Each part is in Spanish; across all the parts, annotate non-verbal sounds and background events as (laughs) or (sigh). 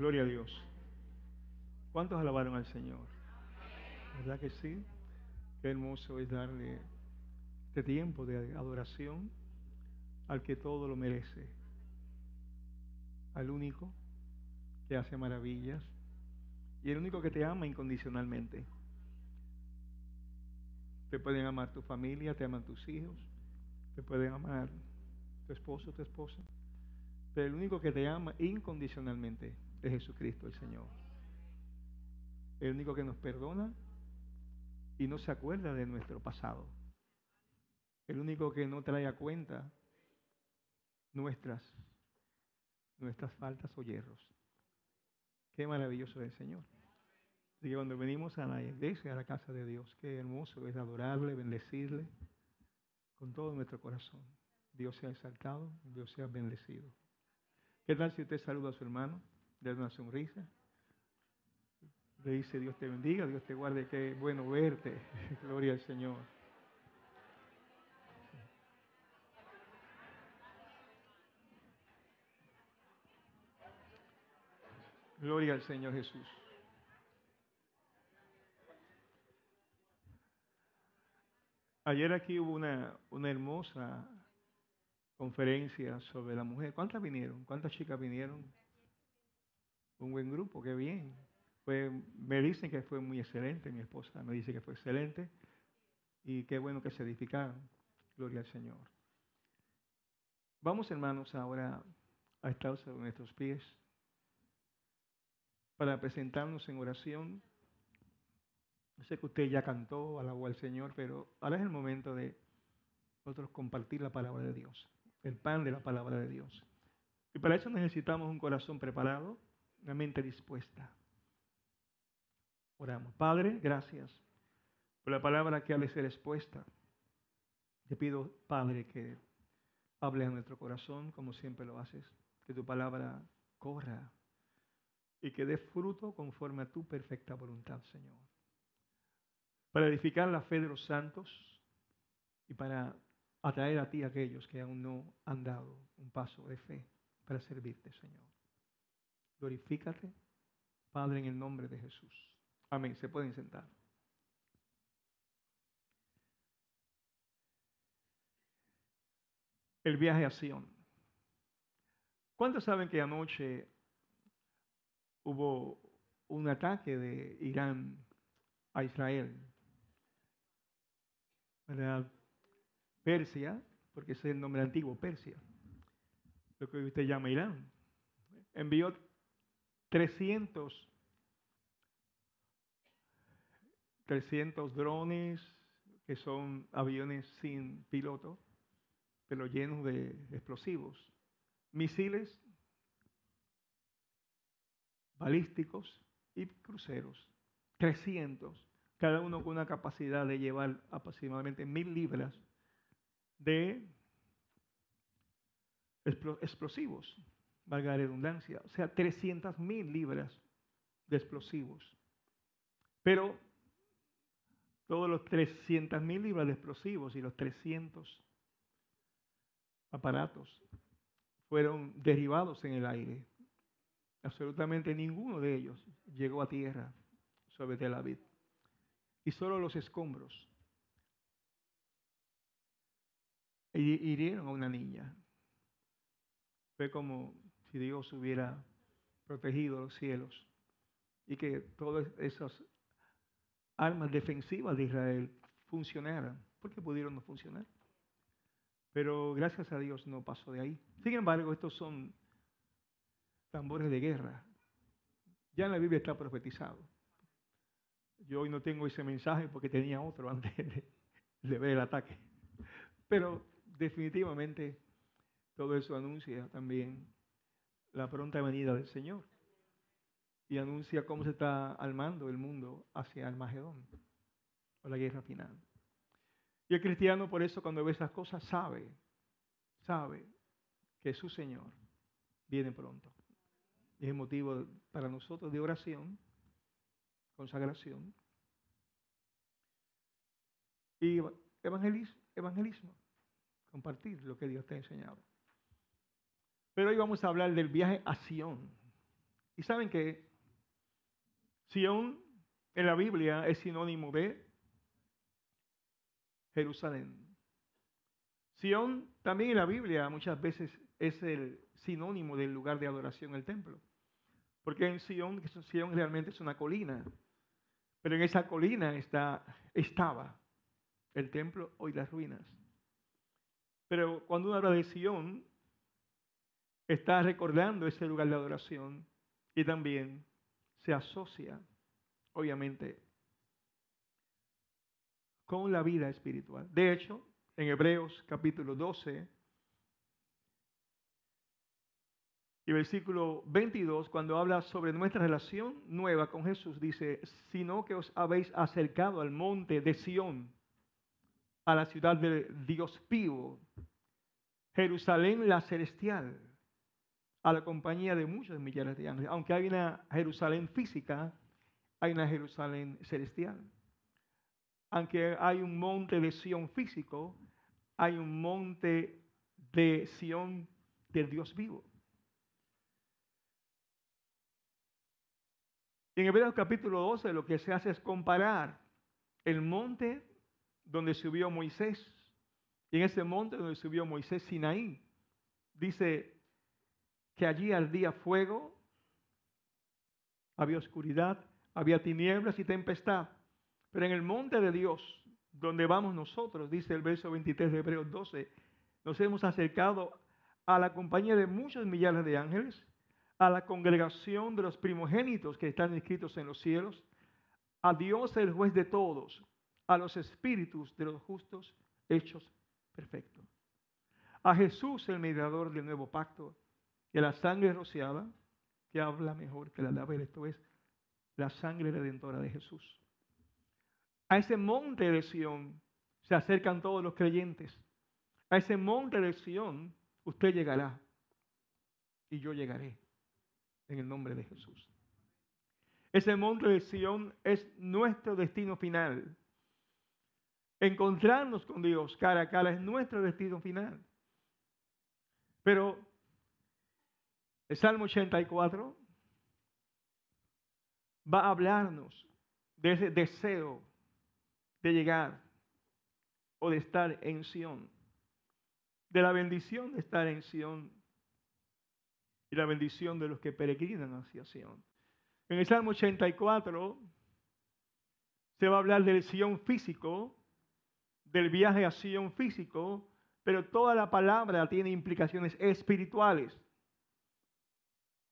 Gloria a Dios. ¿Cuántos alabaron al Señor? ¿Verdad que sí? Qué hermoso es darle este tiempo de adoración al que todo lo merece, al único que hace maravillas y el único que te ama incondicionalmente. Te pueden amar tu familia, te aman tus hijos, te pueden amar tu esposo, tu esposa, pero el único que te ama incondicionalmente de Jesucristo el Señor. El único que nos perdona y no se acuerda de nuestro pasado. El único que no trae a cuenta nuestras, nuestras faltas o hierros. Qué maravilloso es el Señor. Así cuando venimos a la iglesia, a la casa de Dios, qué hermoso es adorarle, bendecirle con todo nuestro corazón. Dios sea exaltado, Dios sea bendecido. ¿Qué tal si usted saluda a su hermano? Dale una sonrisa. Le dice, Dios te bendiga, Dios te guarde, qué bueno verte. (laughs) Gloria al Señor. Gloria al Señor Jesús. Ayer aquí hubo una, una hermosa conferencia sobre la mujer. ¿Cuántas vinieron? ¿Cuántas chicas vinieron? un buen grupo, qué bien. Pues me dicen que fue muy excelente, mi esposa me dice que fue excelente y qué bueno que se edificaron. Gloria al Señor. Vamos hermanos ahora a estar sobre nuestros pies para presentarnos en oración. Sé que usted ya cantó, alabó al Señor, pero ahora es el momento de nosotros compartir la palabra de Dios, el pan de la palabra de Dios. Y para eso necesitamos un corazón preparado una mente dispuesta. Oramos. Padre, gracias por la palabra que ha de ser expuesta. Te pido, Padre, que hable a nuestro corazón como siempre lo haces, que tu palabra corra y que dé fruto conforme a tu perfecta voluntad, Señor. Para edificar la fe de los santos y para atraer a ti a aquellos que aún no han dado un paso de fe para servirte, Señor glorifícate, Padre, en el nombre de Jesús. Amén. Se pueden sentar. El viaje a Sion. ¿Cuántos saben que anoche hubo un ataque de Irán a Israel? Persia, porque ese es el nombre antiguo, Persia, lo que hoy usted llama Irán, envió 300, 300 drones que son aviones sin piloto, pero llenos de explosivos, misiles balísticos y cruceros, 300, cada uno con una capacidad de llevar aproximadamente mil libras de explosivos valga la redundancia, o sea, 300 mil libras de explosivos. Pero todos los 300 mil libras de explosivos y los 300 aparatos fueron derribados en el aire. Absolutamente ninguno de ellos llegó a tierra sobre Tel Aviv. Y solo los escombros hirieron a una niña. Fue como si Dios hubiera protegido los cielos y que todas esas armas defensivas de Israel funcionaran, porque pudieron no funcionar. Pero gracias a Dios no pasó de ahí. Sin embargo, estos son tambores de guerra. Ya en la Biblia está profetizado. Yo hoy no tengo ese mensaje porque tenía otro (laughs) antes de ver el ataque. Pero definitivamente todo eso anuncia también la pronta venida del Señor y anuncia cómo se está armando el mundo hacia Armagedón o la guerra final. Y el cristiano por eso cuando ve esas cosas sabe, sabe que su Señor viene pronto. Y es motivo para nosotros de oración, consagración y evangelismo, compartir lo que Dios te ha enseñado. Pero hoy vamos a hablar del viaje a Sion. Y saben que Sion en la Biblia es sinónimo de Jerusalén. Sion también en la Biblia muchas veces es el sinónimo del lugar de adoración, el templo. Porque en Sion, Sion realmente es una colina. Pero en esa colina está, estaba el templo, hoy las ruinas. Pero cuando uno habla de Sion, está recordando ese lugar de adoración y también se asocia, obviamente, con la vida espiritual. De hecho, en Hebreos capítulo 12 y versículo 22, cuando habla sobre nuestra relación nueva con Jesús, dice, sino que os habéis acercado al monte de Sión, a la ciudad de Dios vivo, Jerusalén la celestial a la compañía de muchos millares de años. Aunque hay una Jerusalén física, hay una Jerusalén celestial. Aunque hay un monte de Sión físico, hay un monte de Sión del Dios vivo. En Hebreos capítulo 12 lo que se hace es comparar el monte donde subió Moisés y en ese monte donde subió Moisés Sinaí. Dice que allí ardía fuego, había oscuridad, había tinieblas y tempestad. Pero en el monte de Dios, donde vamos nosotros, dice el verso 23 de Hebreos 12, nos hemos acercado a la compañía de muchos millares de ángeles, a la congregación de los primogénitos que están inscritos en los cielos, a Dios el juez de todos, a los espíritus de los justos hechos perfectos, a Jesús el mediador del nuevo pacto, que la sangre rociada, que habla mejor que la label, esto es la sangre redentora de Jesús. A ese monte de Sión se acercan todos los creyentes. A ese monte de Sión usted llegará y yo llegaré en el nombre de Jesús. Ese monte de Sión es nuestro destino final. Encontrarnos con Dios cara a cara es nuestro destino final. Pero el Salmo 84 va a hablarnos de ese deseo de llegar o de estar en Sión, de la bendición de estar en Sión y la bendición de los que peregrinan hacia Sión. En el Salmo 84 se va a hablar del Sión físico, del viaje a Sión físico, pero toda la palabra tiene implicaciones espirituales.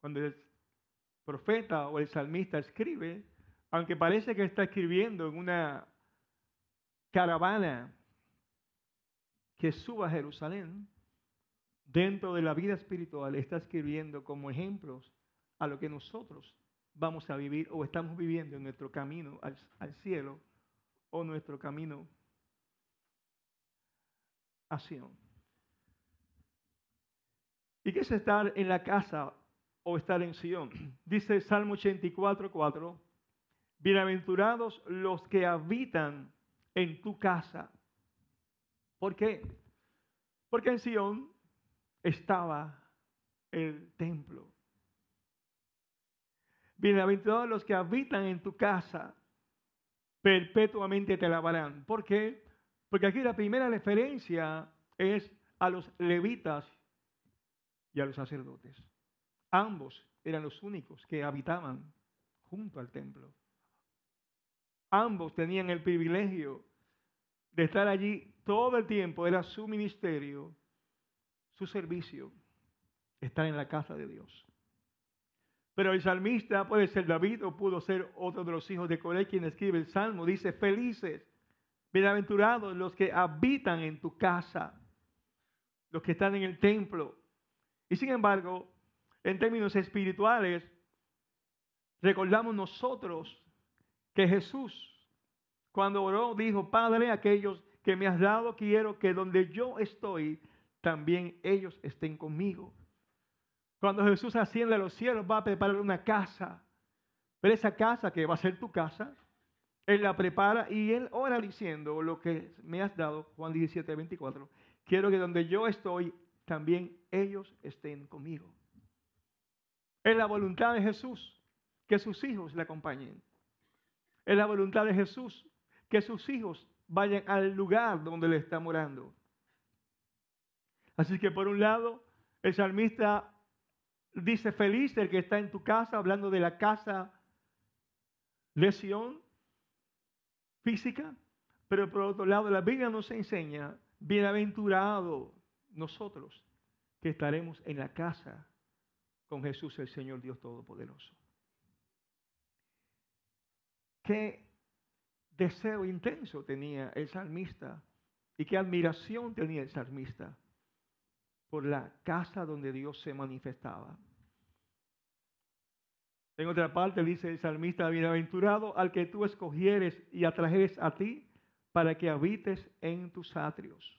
Cuando el profeta o el salmista escribe, aunque parece que está escribiendo en una caravana que suba a Jerusalén, dentro de la vida espiritual está escribiendo como ejemplos a lo que nosotros vamos a vivir o estamos viviendo en nuestro camino al, cielo o nuestro camino a Sion. ¿Y qué es estar en la casa o estar en Sion. (clears throat) Dice Salmo 84, 4, bienaventurados los que habitan en tu casa. ¿Por qué? Porque en Sion estaba el templo. Bienaventurados los que habitan en tu casa, perpetuamente te alabarán. ¿Por qué? Porque aquí la primera referencia es a los levitas y a los sacerdotes. Ambos eran los únicos que habitaban junto al templo. Ambos tenían el privilegio de estar allí todo el tiempo. Era su ministerio, su servicio, estar en la casa de Dios. Pero el salmista puede ser David o pudo ser otro de los hijos de Coré quien escribe el salmo. Dice, felices, bienaventurados los que habitan en tu casa, los que están en el templo. Y sin embargo, en términos espirituales, recordamos nosotros que Jesús, cuando oró, dijo, Padre, aquellos que me has dado, quiero que donde yo estoy, también ellos estén conmigo. Cuando Jesús asciende a los cielos, va a preparar una casa. Pero esa casa que va a ser tu casa, Él la prepara y Él ora diciendo lo que me has dado, Juan 17, 24. Quiero que donde yo estoy, también ellos estén conmigo. Es la voluntad de Jesús que sus hijos le acompañen. Es la voluntad de Jesús que sus hijos vayan al lugar donde le está morando. Así que por un lado, el salmista dice, feliz el que está en tu casa, hablando de la casa lesión física, pero por otro lado, la Biblia nos enseña, bienaventurado nosotros que estaremos en la casa con Jesús el Señor Dios Todopoderoso. Qué deseo intenso tenía el salmista y qué admiración tenía el salmista por la casa donde Dios se manifestaba. En otra parte dice el salmista, bienaventurado al que tú escogieres y atrajeres a ti para que habites en tus atrios.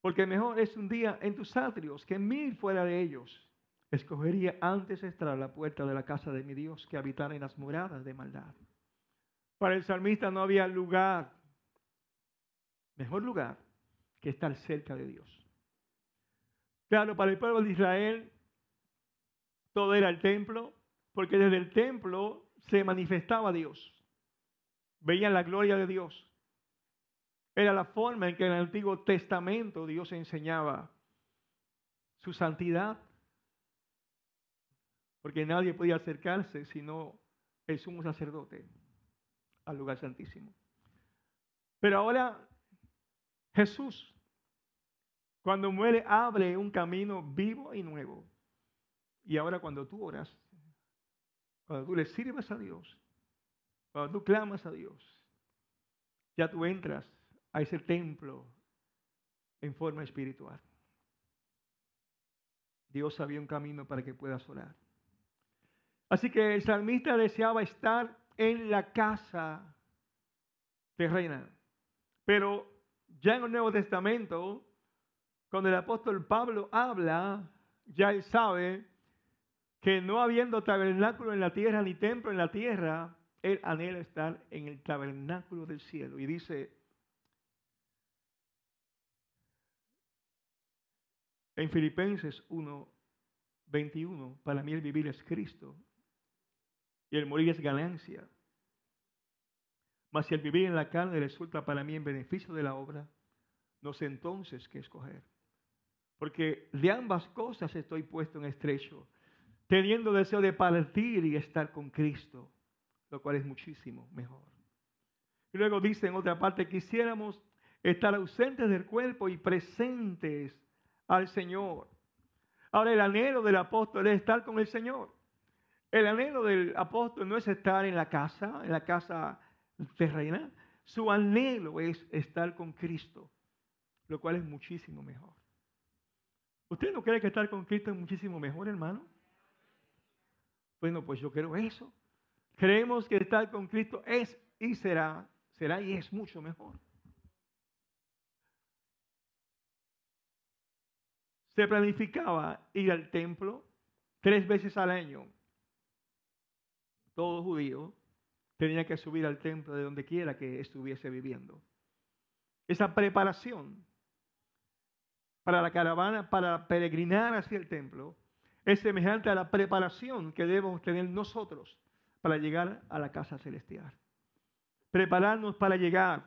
Porque mejor es un día en tus atrios que mil fuera de ellos. Escogería antes estar a la puerta de la casa de mi Dios que habitar en las moradas de maldad. Para el salmista no había lugar, mejor lugar, que estar cerca de Dios. Claro, para el pueblo de Israel todo era el templo, porque desde el templo se manifestaba Dios. Veían la gloria de Dios. Era la forma en que en el Antiguo Testamento Dios enseñaba su santidad. Porque nadie podía acercarse sino el sumo sacerdote al lugar santísimo. Pero ahora Jesús, cuando muere, abre un camino vivo y nuevo. Y ahora cuando tú oras, cuando tú le sirves a Dios, cuando tú clamas a Dios, ya tú entras a ese templo en forma espiritual. Dios había un camino para que puedas orar. Así que el salmista deseaba estar en la casa terrena. Pero ya en el Nuevo Testamento, cuando el apóstol Pablo habla, ya él sabe que no habiendo tabernáculo en la tierra ni templo en la tierra, él anhela estar en el tabernáculo del cielo. Y dice, En Filipenses 1.21, para mí el vivir es Cristo y el morir es ganancia. Mas si el vivir en la carne resulta para mí en beneficio de la obra, no sé entonces qué escoger. Porque de ambas cosas estoy puesto en estrecho, teniendo deseo de partir y estar con Cristo, lo cual es muchísimo mejor. Y luego dice en otra parte, quisiéramos estar ausentes del cuerpo y presentes al Señor. Ahora el anhelo del apóstol es estar con el Señor. El anhelo del apóstol no es estar en la casa, en la casa terrenal, Su anhelo es estar con Cristo, lo cual es muchísimo mejor. ¿Usted no cree que estar con Cristo es muchísimo mejor, hermano? Bueno, pues yo creo eso. Creemos que estar con Cristo es y será, será y es mucho mejor. se planificaba ir al templo tres veces al año. Todo judío tenía que subir al templo de donde quiera que estuviese viviendo. Esa preparación para la caravana, para peregrinar hacia el templo, es semejante a la preparación que debemos tener nosotros para llegar a la casa celestial. Prepararnos para llegar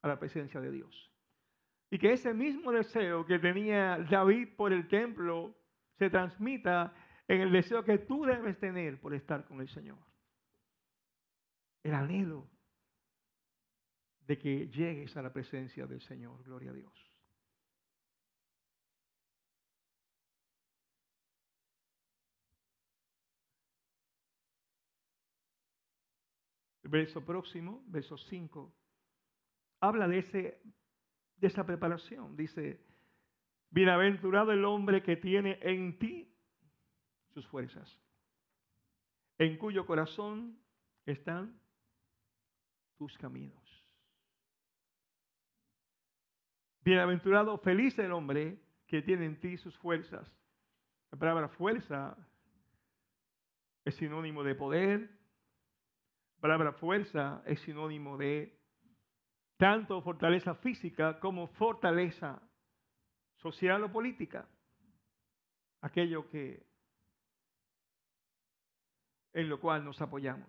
a la presencia de Dios. Y que ese mismo deseo que tenía David por el templo se transmita en el deseo que tú debes tener por estar con el Señor. El anhelo de que llegues a la presencia del Señor. Gloria a Dios. verso próximo, verso 5, habla de ese de esa preparación. Dice, bienaventurado el hombre que tiene en ti sus fuerzas, en cuyo corazón están tus caminos. Bienaventurado, feliz el hombre que tiene en ti sus fuerzas. La palabra fuerza es sinónimo de poder. La palabra fuerza es sinónimo de tanto fortaleza física como fortaleza social o política, aquello que en lo cual nos apoyamos.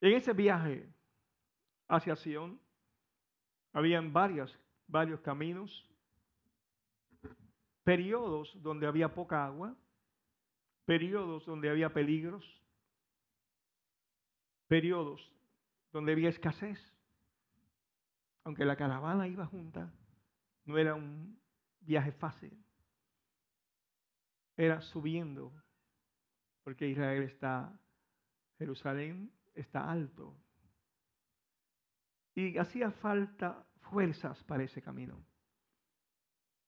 En ese viaje hacia Sion habían varios caminos, periodos donde había poca agua, periodos donde había peligros, periodos donde había escasez aunque la caravana iba junta, no era un viaje fácil. Era subiendo, porque Israel está, Jerusalén está alto. Y hacía falta fuerzas para ese camino.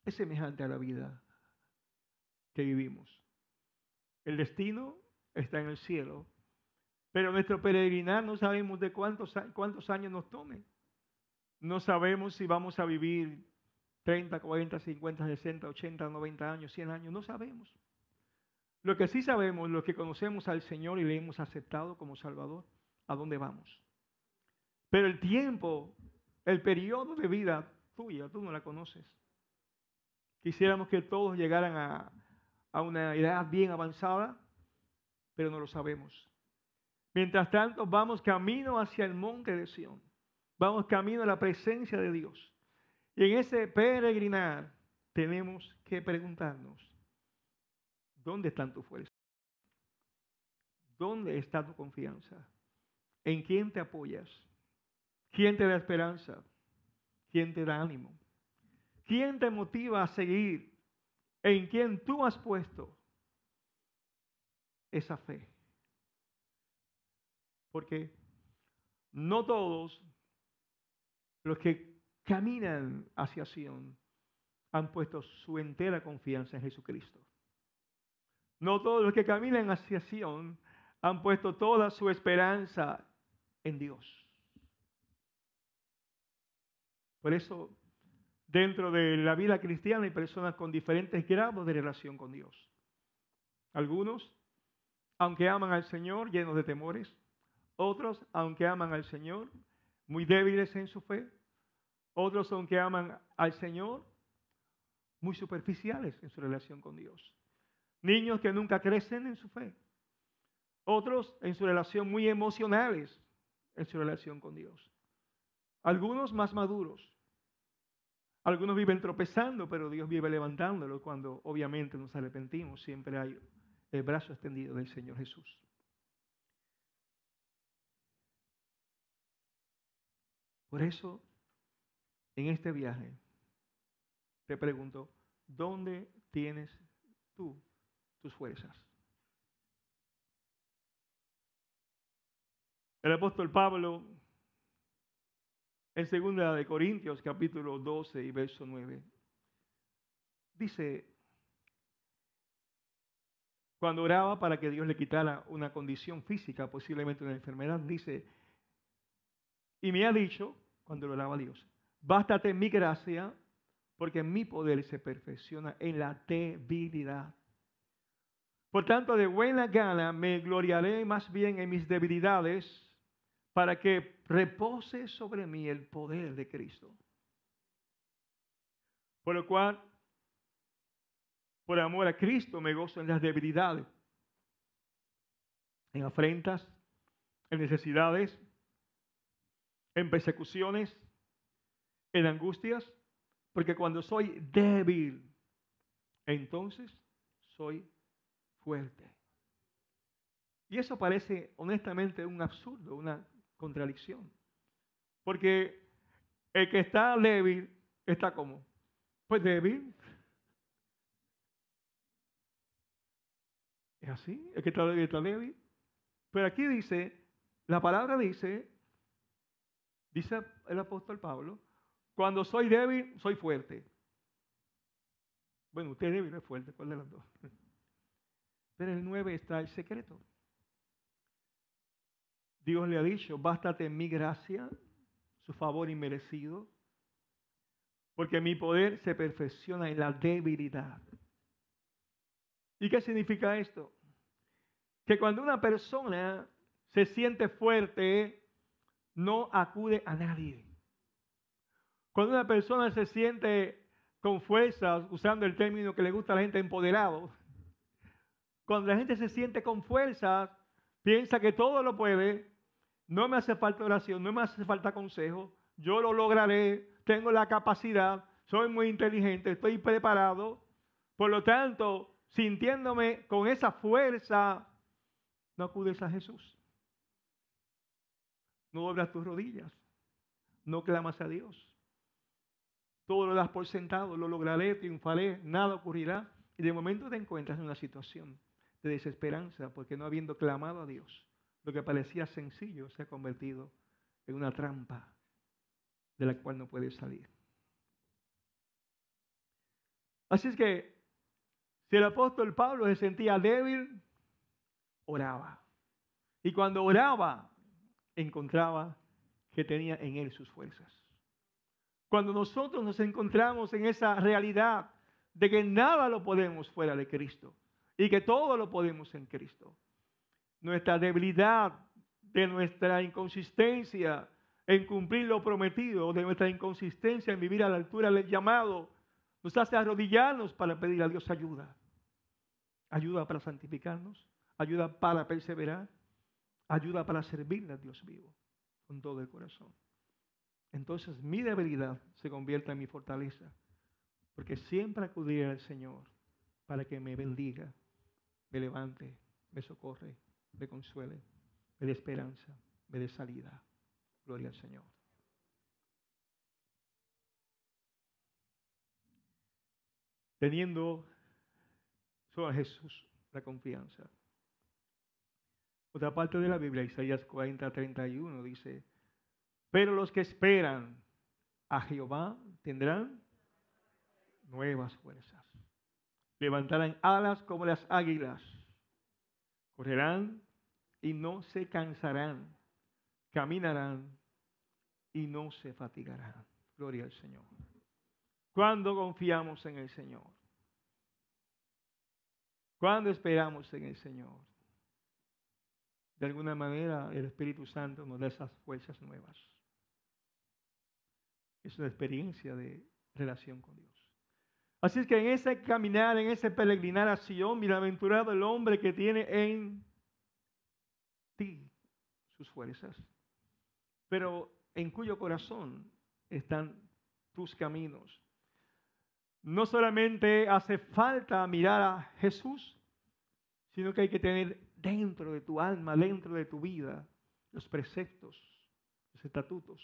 Es semejante a la vida que vivimos. El destino está en el cielo, pero nuestro peregrinar no sabemos de cuántos, cuántos años nos tome. No sabemos si vamos a vivir 30, 40, 50, 60, 80, 90 años, 100 años, no sabemos. Lo que sí sabemos, lo que conocemos al Señor y le hemos aceptado como Salvador, ¿a dónde vamos? Pero el tiempo, el periodo de vida tuya, tú no la conoces. Quisiéramos que todos llegaran a, a una edad bien avanzada, pero no lo sabemos. Mientras tanto, vamos camino hacia el monte de Sión. Vamos camino a la presencia de Dios. Y en ese peregrinar tenemos que preguntarnos, ¿dónde están tus fuerzas? ¿Dónde está tu confianza? ¿En quién te apoyas? ¿Quién te da esperanza? ¿Quién te da ánimo? ¿Quién te motiva a seguir? ¿En quién tú has puesto esa fe? Porque no todos los que caminan hacia Sion han puesto su entera confianza en Jesucristo. No todos los que caminan hacia Sion han puesto toda su esperanza en Dios. Por eso, dentro de la vida cristiana hay personas con diferentes grados de relación con Dios. Algunos, aunque aman al Señor, llenos de temores. Otros, aunque aman al Señor, muy débiles en su fe. Otros son que aman al Señor, muy superficiales en su relación con Dios. Niños que nunca crecen en su fe. Otros en su relación muy emocionales en su relación con Dios. Algunos más maduros. Algunos viven tropezando, pero Dios vive levantándolo cuando obviamente nos arrepentimos. Siempre hay el brazo extendido del Señor Jesús. Por eso, en este viaje, te pregunto, ¿dónde tienes tú tus fuerzas? El apóstol Pablo, en segunda de Corintios, capítulo 12 y verso 9, dice, cuando oraba para que Dios le quitara una condición física, posiblemente una enfermedad, dice, y me ha dicho, cuando lo alaba Dios, bástate mi gracia, porque mi poder se perfecciona en la debilidad. Por tanto, de buena gana me gloriaré más bien en mis debilidades, para que repose sobre mí el poder de Cristo. Por lo cual, por amor a Cristo me gozo en las debilidades, en afrentas, en necesidades, en persecuciones, en angustias, porque cuando soy débil, entonces soy fuerte. Y eso parece honestamente un absurdo, una contradicción. Porque el que está débil está como, pues débil. Es así, el que está débil está débil. Pero aquí dice, la palabra dice Dice el apóstol Pablo, cuando soy débil, soy fuerte. Bueno, usted es débil, es fuerte, ¿cuál de las dos? (laughs) Pero en el 9 está el secreto. Dios le ha dicho, bástate en mi gracia, su favor inmerecido, porque mi poder se perfecciona en la debilidad. ¿Y qué significa esto? Que cuando una persona se siente fuerte, no acude a nadie. Cuando una persona se siente con fuerza, usando el término que le gusta a la gente, empoderado, cuando la gente se siente con fuerza, piensa que todo lo puede, no me hace falta oración, no me hace falta consejo, yo lo lograré, tengo la capacidad, soy muy inteligente, estoy preparado. Por lo tanto, sintiéndome con esa fuerza, no acudes a Jesús. No doblas tus rodillas. No clamas a Dios. Todo lo das por sentado, lo lograré, triunfaré, nada ocurrirá. Y de momento te encuentras en una situación de desesperanza porque no habiendo clamado a Dios, lo que parecía sencillo se ha convertido en una trampa de la cual no puedes salir. Así es que si el apóstol Pablo se sentía débil, oraba. Y cuando oraba, encontraba que tenía en él sus fuerzas. Cuando nosotros nos encontramos en esa realidad de que nada lo podemos fuera de Cristo y que todo lo podemos en Cristo, nuestra debilidad, de nuestra inconsistencia en cumplir lo prometido, de nuestra inconsistencia en vivir a la altura del llamado, nos hace arrodillarnos para pedir a Dios ayuda. Ayuda para santificarnos, ayuda para perseverar, Ayuda para servirle a Dios vivo con todo el corazón. Entonces mi debilidad se convierta en mi fortaleza, porque siempre acudiré al Señor para que me bendiga, me levante, me socorre, me consuele, me dé esperanza, me dé salida. Gloria al Señor. Teniendo solo a Jesús la confianza. Otra parte de la Biblia, Isaías 40, 31, dice, pero los que esperan a Jehová tendrán nuevas fuerzas. Levantarán alas como las águilas. Correrán y no se cansarán. Caminarán y no se fatigarán. Gloria al Señor. Cuando confiamos en el Señor. Cuando esperamos en el Señor. De alguna manera, el Espíritu Santo nos da esas fuerzas nuevas. Es una experiencia de relación con Dios. Así es que en ese caminar, en ese peregrinar a Sion, bienaventurado el hombre que tiene en ti sus fuerzas, pero en cuyo corazón están tus caminos. No solamente hace falta mirar a Jesús, sino que hay que tener dentro de tu alma, mm. dentro de tu vida, los preceptos, los estatutos,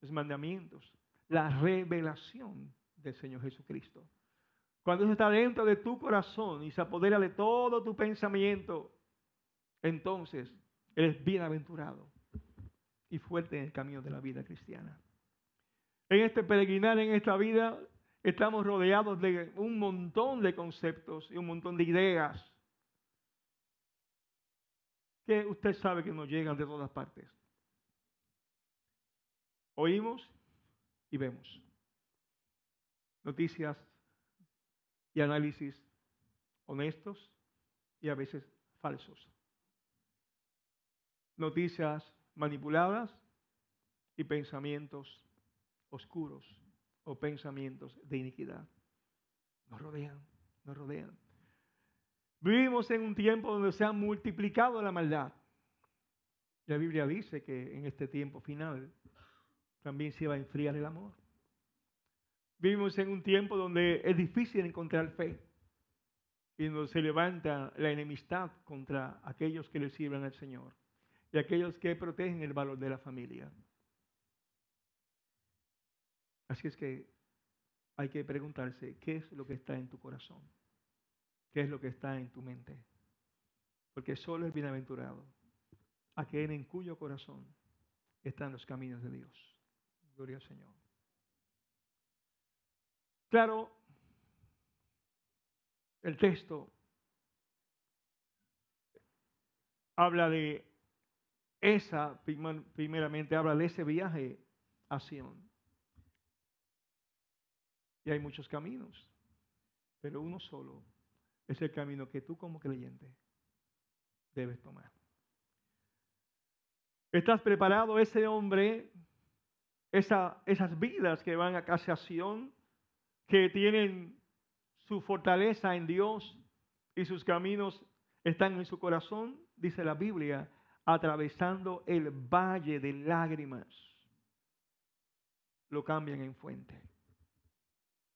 los mandamientos, la revelación del Señor Jesucristo. Cuando eso está dentro de tu corazón y se apodera de todo tu pensamiento, entonces eres bienaventurado y fuerte en el camino de la vida cristiana. En este peregrinar, en esta vida, estamos rodeados de un montón de conceptos y un montón de ideas que usted sabe que nos llegan de todas partes. Oímos y vemos. Noticias y análisis honestos y a veces falsos. Noticias manipuladas y pensamientos oscuros o pensamientos de iniquidad. Nos rodean, nos rodean. Vivimos en un tiempo donde se ha multiplicado la maldad. La Biblia dice que en este tiempo final también se va a enfriar el amor. Vivimos en un tiempo donde es difícil encontrar fe y donde se levanta la enemistad contra aquellos que le sirven al Señor y aquellos que protegen el valor de la familia. Así es que hay que preguntarse, ¿qué es lo que está en tu corazón? qué es lo que está en tu mente. Porque solo es bienaventurado aquel en cuyo corazón están los caminos de Dios. Gloria al Señor. Claro, el texto habla de esa, primeramente habla de ese viaje a Sion. Y hay muchos caminos, pero uno solo es el camino que tú como creyente debes tomar. ¿Estás preparado ese hombre, esas vidas que van a casación, que tienen su fortaleza en Dios y sus caminos están en su corazón? Dice la Biblia, atravesando el valle de lágrimas, lo cambian en fuente.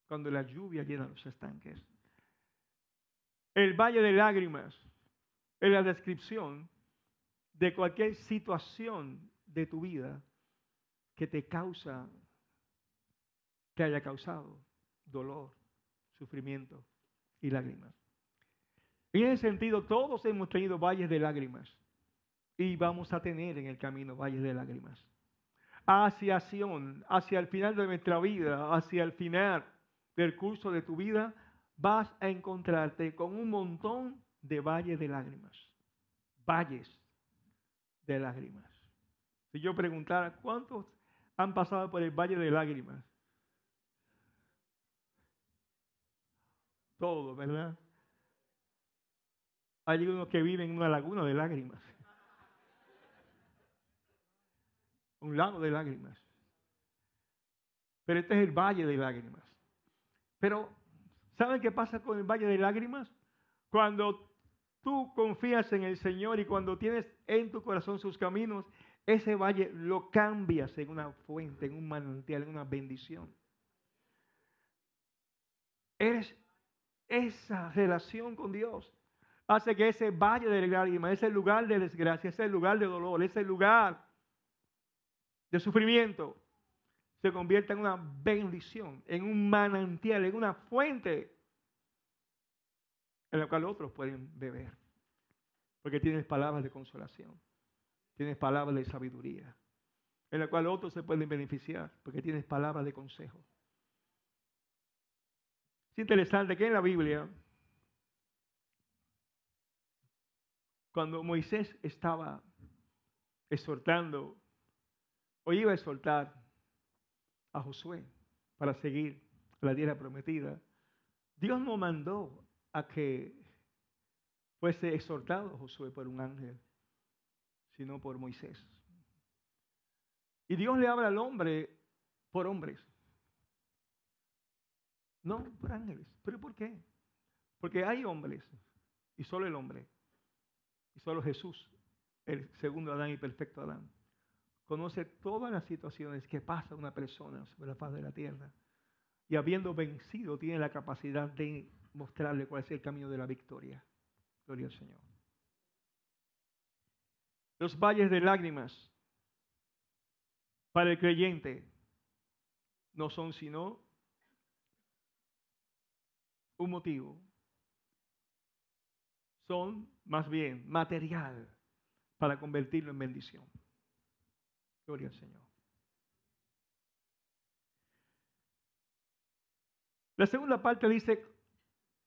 Cuando la lluvia llena los estanques el valle de lágrimas es la descripción de cualquier situación de tu vida que te causa, que haya causado dolor, sufrimiento y lágrimas. Y en ese sentido, todos hemos tenido valles de lágrimas y vamos a tener en el camino valles de lágrimas. Hacia Sion, hacia el final de nuestra vida, hacia el final del curso de tu vida, vas a encontrarte con un montón de valles de lágrimas. Valles de lágrimas. Si yo preguntara, ¿cuántos han pasado por el valle de lágrimas? Todos, ¿verdad? Hay unos que viven en una laguna de lágrimas. (laughs) Un lago de lágrimas. Pero este es el valle de lágrimas. Pero ¿Saben qué pasa con el valle de lágrimas? Cuando tú confías en el Señor y cuando tienes en tu corazón sus caminos, ese valle lo cambias en una fuente, en un manantial, en una bendición. Eres esa relación con Dios. Hace que ese valle de lágrimas, ese lugar de desgracia, ese lugar de dolor, ese lugar de sufrimiento, se convierta en una bendición, en un manantial, en una fuente en la cual otros pueden beber. Porque tienes palabras de consolación, tienes palabras de sabiduría, en la cual otros se pueden beneficiar, porque tienes palabras de consejo. Es interesante que en la Biblia, cuando Moisés estaba exhortando o iba a exhortar a Josué para seguir la tierra prometida, Dios no mandó a que fuese exhortado Josué por un ángel, sino por Moisés. Y Dios le habla al hombre por hombres, no por ángeles. ¿Pero por qué? Porque hay hombres, y solo el hombre, y solo Jesús, el segundo Adán y perfecto Adán conoce todas las situaciones que pasa una persona sobre la faz de la tierra. Y habiendo vencido, tiene la capacidad de mostrarle cuál es el camino de la victoria. Gloria al Señor. Los valles de lágrimas para el creyente no son sino un motivo. Son más bien material para convertirlo en bendición. Gloria al Señor. La segunda parte dice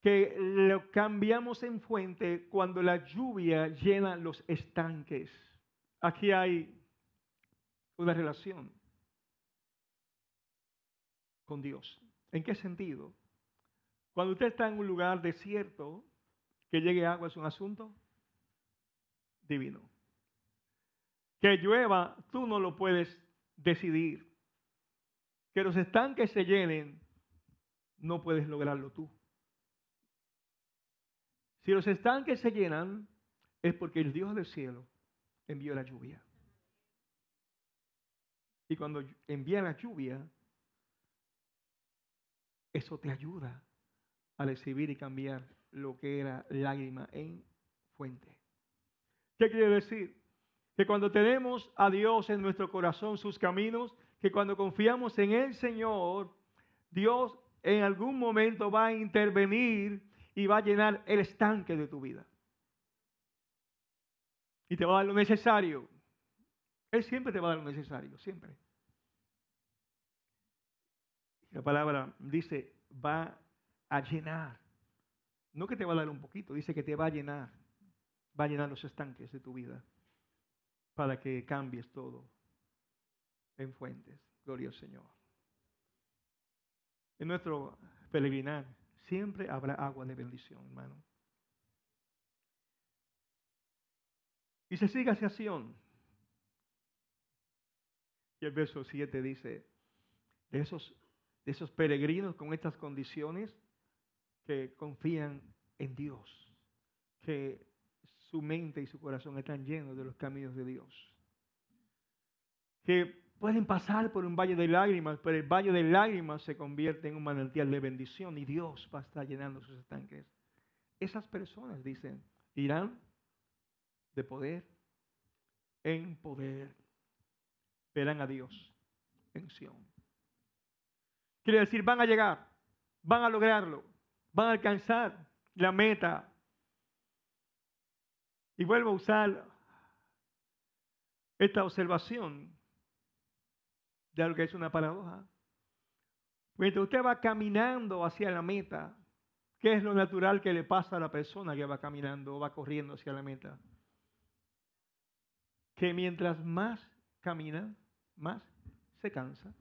que lo cambiamos en fuente cuando la lluvia llena los estanques. Aquí hay una relación con Dios. ¿En qué sentido? Cuando usted está en un lugar desierto, que llegue agua es un asunto divino. Que llueva, tú no lo puedes decidir. Que los estanques se llenen, no puedes lograrlo tú. Si los estanques se llenan, es porque el Dios del cielo envió la lluvia. Y cuando envía la lluvia, eso te ayuda a recibir y cambiar lo que era lágrima en fuente. ¿Qué quiere decir? que cuando tenemos a Dios en nuestro corazón, sus caminos, que cuando confiamos en el Señor, Dios en algún momento va a intervenir y va a llenar el estanque de tu vida. Y te va a dar lo necesario. Él siempre te va a dar lo necesario, siempre. La palabra dice, va a llenar. No que te va a dar un poquito, dice que te va a llenar. Va a llenar los estanques de tu vida para que cambies todo en fuentes. Gloria al Señor. En nuestro peregrinar siempre habrá agua de bendición, hermano. Y se sigue hacia Sion. Y el verso 7 dice, de esos, de esos peregrinos con estas condiciones que confían en Dios, que su mente y su corazón están llenos de los caminos de Dios. Que pueden pasar por un valle de lágrimas, pero el valle de lágrimas se convierte en un manantial de bendición y Dios va a estar llenando sus estanques. Esas personas, dicen, irán de poder en poder. Verán a Dios en Sion. Quiere decir, van a llegar, van a lograrlo, van a alcanzar la meta, y vuelvo a usar esta observación de algo que es una paradoja. Mientras usted va caminando hacia la meta, ¿qué es lo natural que le pasa a la persona que va caminando o va corriendo hacia la meta? Que mientras más camina, más se cansa.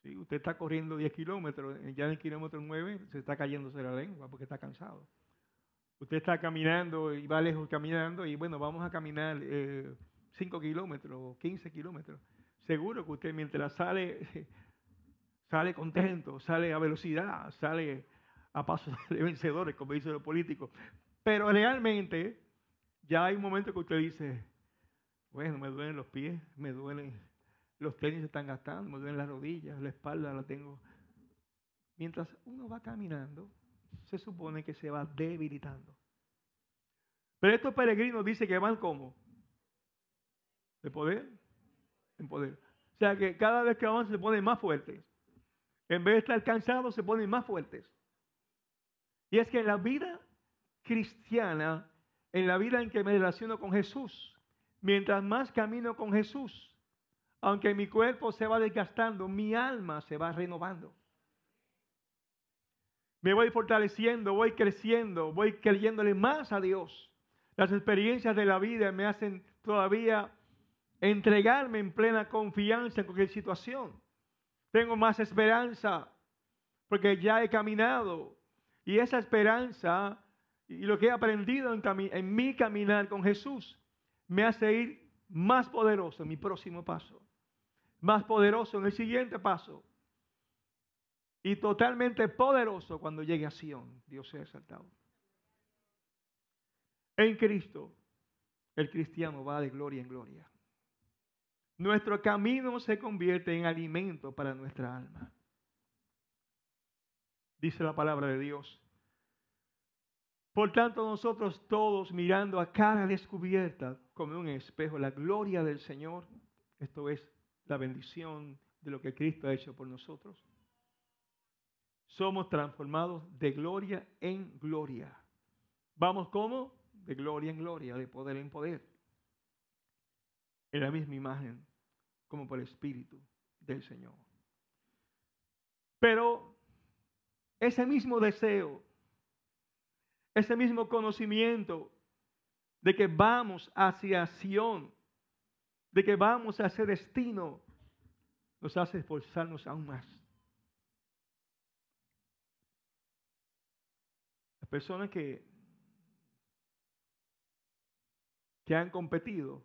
Si usted está corriendo 10 kilómetros, ya en el kilómetro 9 se está cayéndose la lengua porque está cansado. Usted está caminando y va lejos caminando y bueno, vamos a caminar 5 eh, kilómetros o 15 kilómetros. Seguro que usted mientras sale, (laughs) sale contento, sale a velocidad, sale a pasos (laughs) de vencedores, como dicen los políticos. Pero realmente ya hay un momento que usted dice, bueno, me duelen los pies, me duelen los tenis se están gastando, me duelen las rodillas, la espalda la tengo. Mientras uno va caminando, se supone que se va debilitando. Pero estos peregrinos dicen que van como? De poder en poder. O sea que cada vez que van se ponen más fuertes. En vez de estar cansados se ponen más fuertes. Y es que en la vida cristiana, en la vida en que me relaciono con Jesús, mientras más camino con Jesús, aunque mi cuerpo se va desgastando, mi alma se va renovando me voy fortaleciendo, voy creciendo, voy creyéndole más a Dios. Las experiencias de la vida me hacen todavía entregarme en plena confianza en cualquier situación. Tengo más esperanza porque ya he caminado y esa esperanza y lo que he aprendido en, en mi caminar con Jesús me hace ir más poderoso en mi próximo paso, más poderoso en el siguiente paso, y totalmente poderoso cuando llegue a Sión. Dios sea exaltado. En Cristo, el cristiano va de gloria en gloria. Nuestro camino se convierte en alimento para nuestra alma. Dice la palabra de Dios. Por tanto, nosotros todos mirando a cara descubierta como un espejo la gloria del Señor, esto es la bendición de lo que Cristo ha hecho por nosotros, somos transformados de gloria en gloria. Vamos como de gloria en gloria, de poder en poder. En la misma imagen, como por el Espíritu del Señor. Pero ese mismo deseo, ese mismo conocimiento de que vamos hacia Sión, de que vamos a ese destino, nos hace esforzarnos aún más Personas que, han competido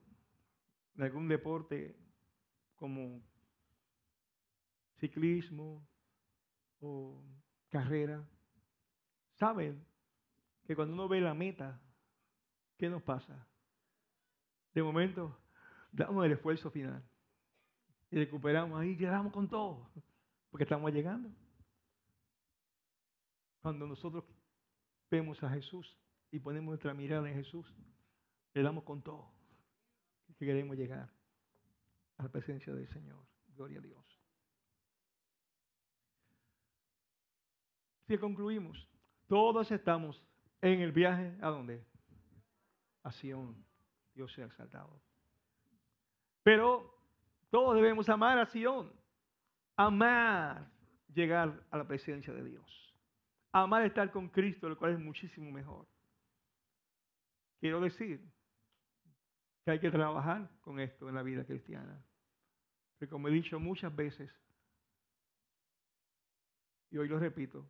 en algún deporte como ciclismo o carrera, saben que cuando uno ve la meta, ¿qué nos pasa? De momento, damos el esfuerzo final y recuperamos ahí, llegamos con todo, porque estamos llegando. Cuando nosotros vemos a Jesús y ponemos nuestra mirada en Jesús, le damos con todo que queremos llegar a la presencia del Señor. Gloria a Dios. Si concluimos, todos estamos en el viaje a dónde? A Sion. Dios sea exaltado. Pero todos debemos amar a Sion. Amar llegar a la presencia de Dios amar estar con Cristo, lo cual es muchísimo mejor. Quiero decir que hay que trabajar con esto en la vida cristiana. Porque como he dicho muchas veces, y hoy lo repito,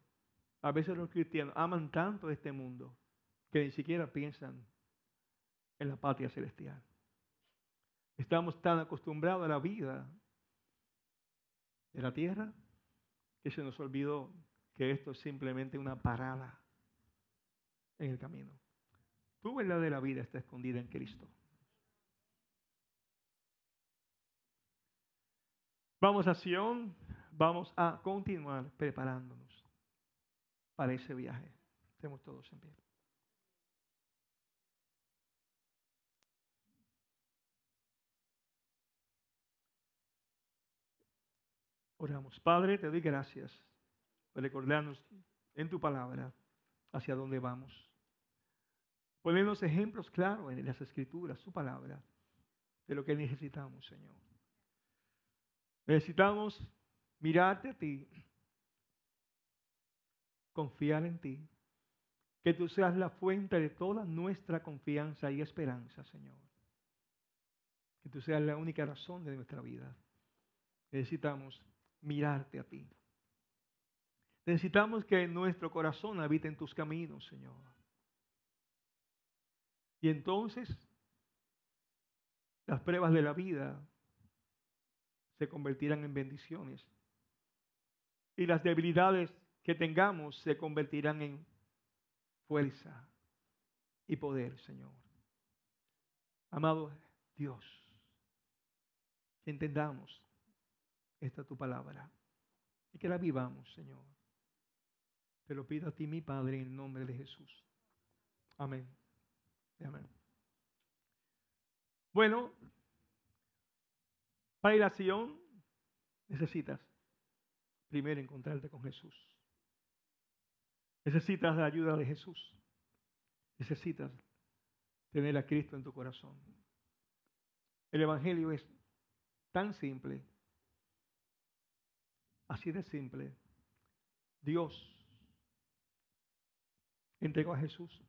a veces los cristianos aman tanto este mundo que ni siquiera piensan en la patria celestial. Estamos tan acostumbrados a la vida de la tierra que se nos olvidó que esto es simplemente una parada en el camino. Tu verdadera vida está escondida en Cristo. Vamos a Sion, vamos a continuar preparándonos para ese viaje. Estemos todos en pie. Oramos. Padre, te doy gracias recordarnos en tu palabra hacia dónde vamos. Ponernos ejemplos claros en las escrituras, su palabra, de lo que necesitamos, Señor. Necesitamos mirarte a ti, confiar en ti, que tú seas la fuente de toda nuestra confianza y esperanza, Señor. Que tú seas la única razón de nuestra vida. Necesitamos mirarte a ti. Necesitamos que nuestro corazón habite en tus caminos, Señor. Y entonces las pruebas de la vida se convertirán en bendiciones. Y las debilidades que tengamos se convertirán en fuerza y poder, Señor. Amado Dios, que entendamos esta tu palabra y que la vivamos, Señor. Te lo pido a ti, mi Padre, en el nombre de Jesús. Amén. Amén. Bueno, para ir a Sion necesitas primero encontrarte con Jesús. Necesitas la ayuda de Jesús. Necesitas tener a Cristo en tu corazón. El Evangelio es tan simple, así de simple. Dios entregó a Jesús.